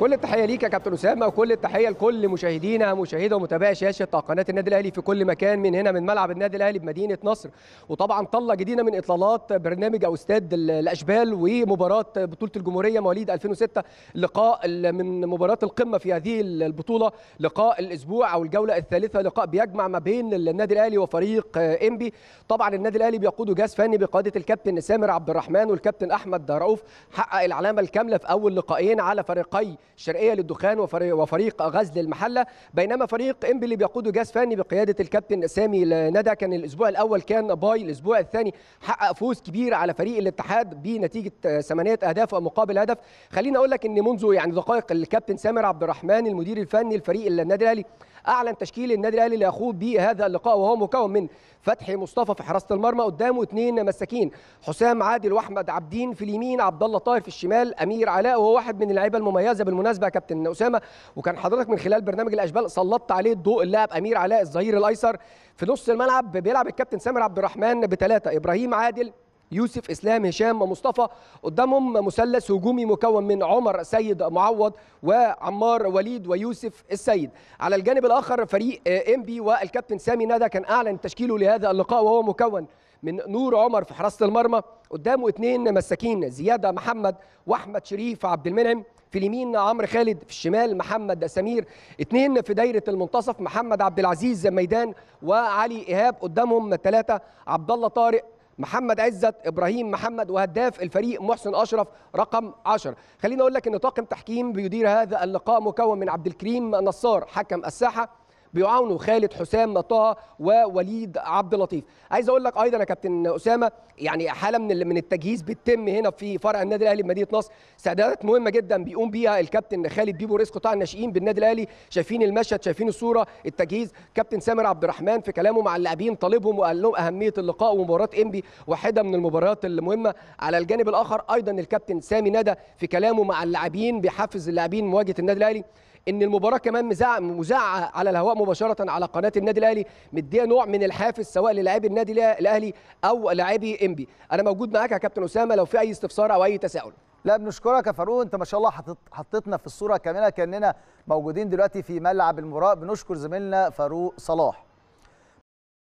كل التحيه ليك يا كابتن اسامه وكل التحيه لكل مشاهدينا مشاهده ومتابعي شاشه قناه النادي الاهلي في كل مكان من هنا من ملعب النادي الاهلي بمدينه نصر وطبعا طله جديده من اطلالات برنامج او استاد الاشبال ومباراه بطوله الجمهوريه مواليد 2006 لقاء من مباراه القمه في هذه البطوله لقاء الاسبوع او الجوله الثالثه لقاء بيجمع ما بين النادي الاهلي وفريق انبي طبعا النادي الاهلي بيقوده جهاز فني بقياده الكابتن سامر عبد الرحمن والكابتن احمد رؤوف حقق العلامه الكامله في اول لقاءين على فريقي الشرقيه للدخان وفريق غزل المحله بينما فريق امبلي بيقوده جهاز فني بقياده الكابتن سامي ندى كان الاسبوع الاول كان باي الاسبوع الثاني حقق فوز كبير على فريق الاتحاد بنتيجه ثمانيه اهداف مقابل هدف خليني اقول لك ان منذ يعني دقائق الكابتن سامر عبد الرحمن المدير الفني لفريق النادي الاهلي اعلن تشكيل النادي الاهلي اللي يخوض به هذا اللقاء وهو مكون من فتحي مصطفى في حراسه المرمى قدامه اثنين مساكين حسام عادل واحمد عابدين في اليمين عبد الله طاهر في الشمال امير علاء وهو واحد من اللعيبه المميزه بالمناسبه يا كابتن اسامه وكان حضرتك من خلال برنامج الاشبال سلطت عليه الضوء اللاعب امير علاء الظهير الايسر في نص الملعب بيلعب الكابتن سامر عبد الرحمن بثلاثه ابراهيم عادل يوسف اسلام هشام مصطفى قدامهم مثلث هجومي مكون من عمر سيد معوض وعمار وليد ويوسف السيد على الجانب الاخر فريق انبي والكابتن سامي ندى كان اعلن تشكيله لهذا اللقاء وهو مكون من نور عمر في حراسه المرمى قدامه اثنين مساكين زياده محمد واحمد شريف عبد المنعم في اليمين عمرو خالد في الشمال محمد سمير اثنين في دايره المنتصف محمد عبد العزيز ميدان وعلي ايهاب قدامهم ثلاثه عبد الله طارق محمد عزت ابراهيم محمد وهداف الفريق محسن اشرف رقم 10 خليني اقول لك ان طاقم تحكيم بيدير هذا اللقاء مكون من عبد الكريم نصار حكم الساحه بيعاونوا خالد حسام طه ووليد عبد اللطيف عايز اقول لك ايضا يا كابتن اسامه يعني حاله من من التجهيز بتتم هنا في فرع النادي الاهلي بمدينه نصر استعدادات مهمه جدا بيقوم بيها الكابتن خالد بيبو رئيس قطاع الناشئين بالنادي الاهلي شايفين المشهد شايفين الصوره التجهيز كابتن سامر عبد الرحمن في كلامه مع اللاعبين طالبهم وقال لهم اهميه اللقاء ومباراه انبي واحده من المباريات المهمه على الجانب الاخر ايضا الكابتن سامي ندى في كلامه مع اللاعبين بيحفز اللاعبين مواجهه النادي الاهلي ان المباراه كمان مذاعه على الهواء مباشره على قناه النادي الاهلي مديه نوع من الحافز سواء للاعبي النادي الاهلي او لاعبي انبي انا موجود معاك يا كابتن اسامه لو في اي استفسار او اي تساؤل لا بنشكرك يا فاروق انت ما شاء الله حطيت حطيتنا في الصوره كامله كاننا موجودين دلوقتي في ملعب المباراه بنشكر زميلنا فاروق صلاح